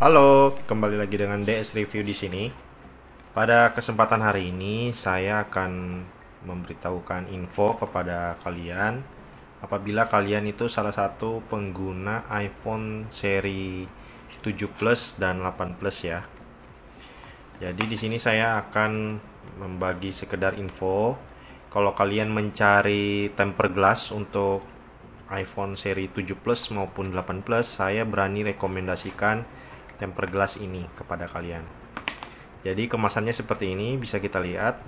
Halo, kembali lagi dengan DS Review di sini. Pada kesempatan hari ini saya akan memberitahukan info kepada kalian apabila kalian itu salah satu pengguna iPhone seri 7 Plus dan 8 Plus ya. Jadi di sini saya akan membagi sekedar info kalau kalian mencari temper glass untuk iPhone seri 7 Plus maupun 8 Plus, saya berani rekomendasikan tempered glass ini kepada kalian. Jadi kemasannya seperti ini, bisa kita lihat.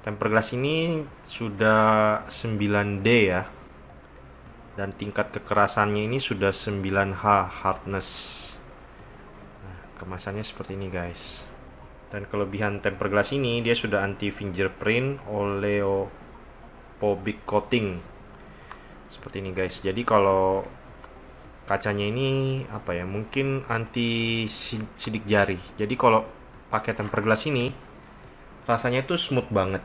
Temper glass ini sudah 9D ya. Dan tingkat kekerasannya ini sudah 9H hardness. Nah, kemasannya seperti ini guys. Dan kelebihan temper glass ini dia sudah anti fingerprint oleophobic coating. Seperti ini guys. Jadi kalau kacanya ini apa ya mungkin anti sidik jari jadi kalau pakai tempered glass ini rasanya itu smooth banget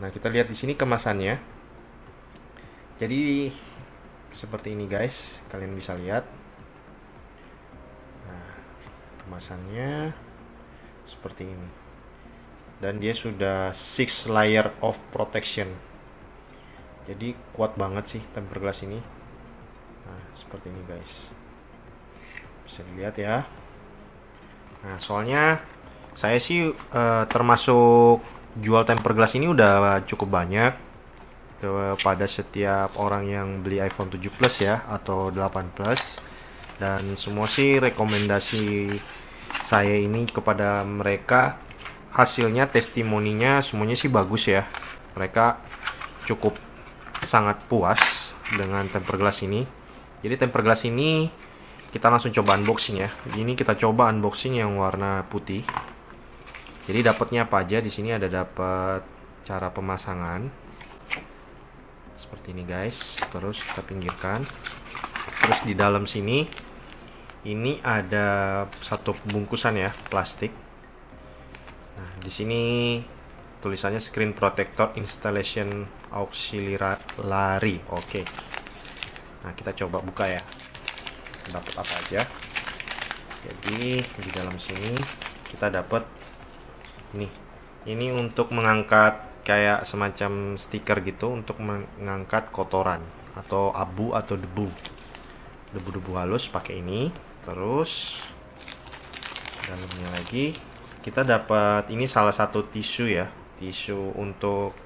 nah kita lihat di sini kemasannya jadi seperti ini guys kalian bisa lihat nah kemasannya seperti ini dan dia sudah six layer of protection jadi kuat banget sih tempered glass ini nah seperti ini guys bisa dilihat ya nah soalnya saya sih uh, termasuk jual tempered glass ini udah cukup banyak kepada setiap orang yang beli iPhone 7 Plus ya atau 8 Plus dan semua sih rekomendasi saya ini kepada mereka hasilnya testimoninya semuanya sih bagus ya mereka cukup sangat puas dengan tempered glass ini jadi tempered glass ini kita langsung coba unboxing ya. Ini kita coba unboxing yang warna putih. Jadi dapatnya apa aja? Di sini ada dapat cara pemasangan. Seperti ini guys. Terus kita pinggirkan. Terus di dalam sini ini ada satu bungkusan ya, plastik. Nah, di sini tulisannya screen protector installation auxiliary. Oke. Okay. Nah, kita coba buka ya. Dapat apa aja? Jadi, di dalam sini kita dapat nih. Ini untuk mengangkat kayak semacam stiker gitu untuk mengangkat kotoran atau abu atau debu. Debu-debu halus pakai ini. Terus dalamnya lagi kita dapat ini salah satu tisu ya. Tisu untuk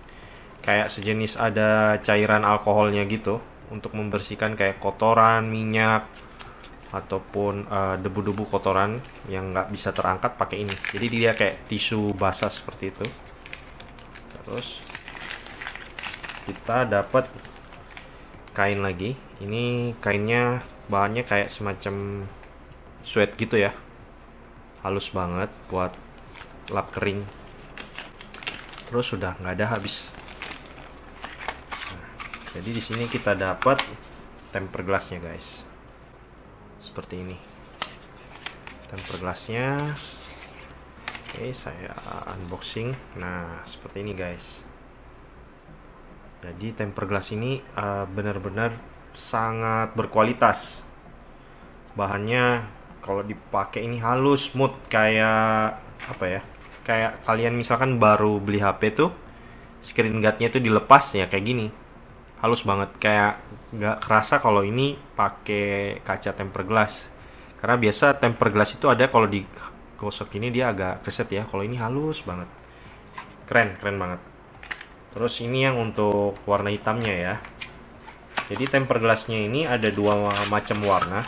kayak sejenis ada cairan alkoholnya gitu untuk membersihkan kayak kotoran, minyak ataupun debu eh, debu-debu kotoran yang nggak bisa terangkat pakai ini. Jadi dia kayak tisu basah seperti itu. Terus kita dapat kain lagi. Ini kainnya bahannya kayak semacam sweat gitu ya. Halus banget buat lap kering. Terus sudah nggak ada habis jadi di sini kita dapat temper glassnya guys seperti ini temper glassnya oke saya unboxing nah seperti ini guys jadi temper glass ini uh, benar-benar sangat berkualitas bahannya kalau dipakai ini halus smooth kayak apa ya kayak kalian misalkan baru beli HP tuh screen guardnya tuh dilepas ya kayak gini halus banget kayak nggak kerasa kalau ini pakai kaca temper glass karena biasa temper glass itu ada kalau di gosok ini dia agak keset ya kalau ini halus banget keren keren banget terus ini yang untuk warna hitamnya ya jadi temper glassnya ini ada dua macam warna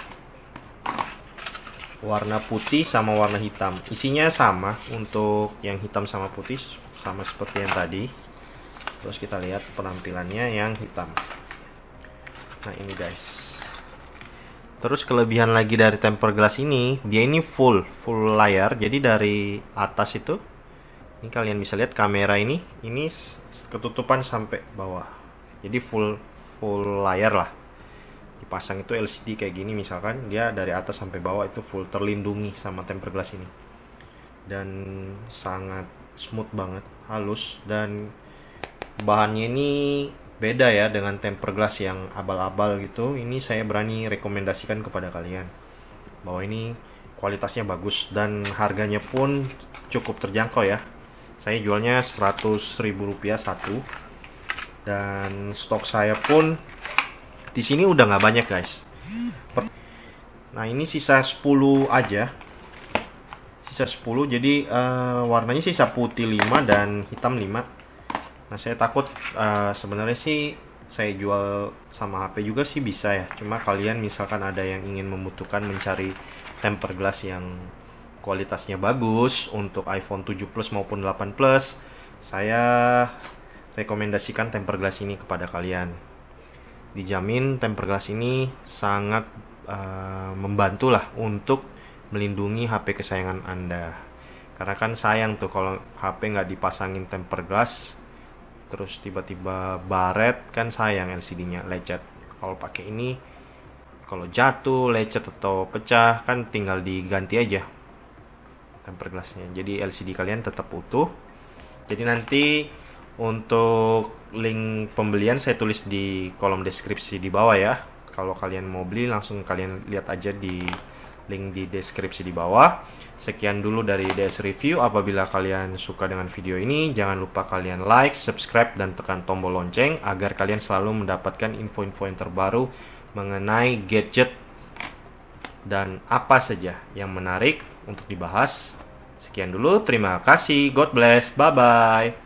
warna putih sama warna hitam isinya sama untuk yang hitam sama putih sama seperti yang tadi terus kita lihat penampilannya yang hitam nah ini guys terus kelebihan lagi dari tempered glass ini dia ini full full layar jadi dari atas itu ini kalian bisa lihat kamera ini ini ketutupan sampai bawah jadi full full layar lah dipasang itu LCD kayak gini misalkan dia dari atas sampai bawah itu full terlindungi sama tempered glass ini dan sangat smooth banget halus dan bahannya ini beda ya dengan tempered glass yang abal-abal gitu. Ini saya berani rekomendasikan kepada kalian bahwa ini kualitasnya bagus dan harganya pun cukup terjangkau ya. Saya jualnya Rp100.000 satu dan stok saya pun di sini udah nggak banyak guys. Nah, ini sisa 10 aja. Sisa 10 jadi uh, warnanya sisa putih 5 dan hitam 5 Nah saya takut uh, sebenarnya sih saya jual sama HP juga sih bisa ya. Cuma kalian misalkan ada yang ingin membutuhkan mencari temper glass yang kualitasnya bagus untuk iPhone 7 Plus maupun 8 Plus, saya rekomendasikan temper glass ini kepada kalian. Dijamin temper glass ini sangat uh, eh, membantu lah untuk melindungi HP kesayangan Anda. Karena kan sayang tuh kalau HP nggak dipasangin temper glass, terus tiba-tiba baret kan sayang LCD-nya lecet kalau pakai ini kalau jatuh lecet atau pecah kan tinggal diganti aja tempered glassnya jadi LCD kalian tetap utuh jadi nanti untuk link pembelian saya tulis di kolom deskripsi di bawah ya kalau kalian mau beli langsung kalian lihat aja di link di deskripsi di bawah. Sekian dulu dari DS Review. Apabila kalian suka dengan video ini, jangan lupa kalian like, subscribe, dan tekan tombol lonceng agar kalian selalu mendapatkan info-info yang terbaru mengenai gadget dan apa saja yang menarik untuk dibahas. Sekian dulu, terima kasih. God bless, bye bye.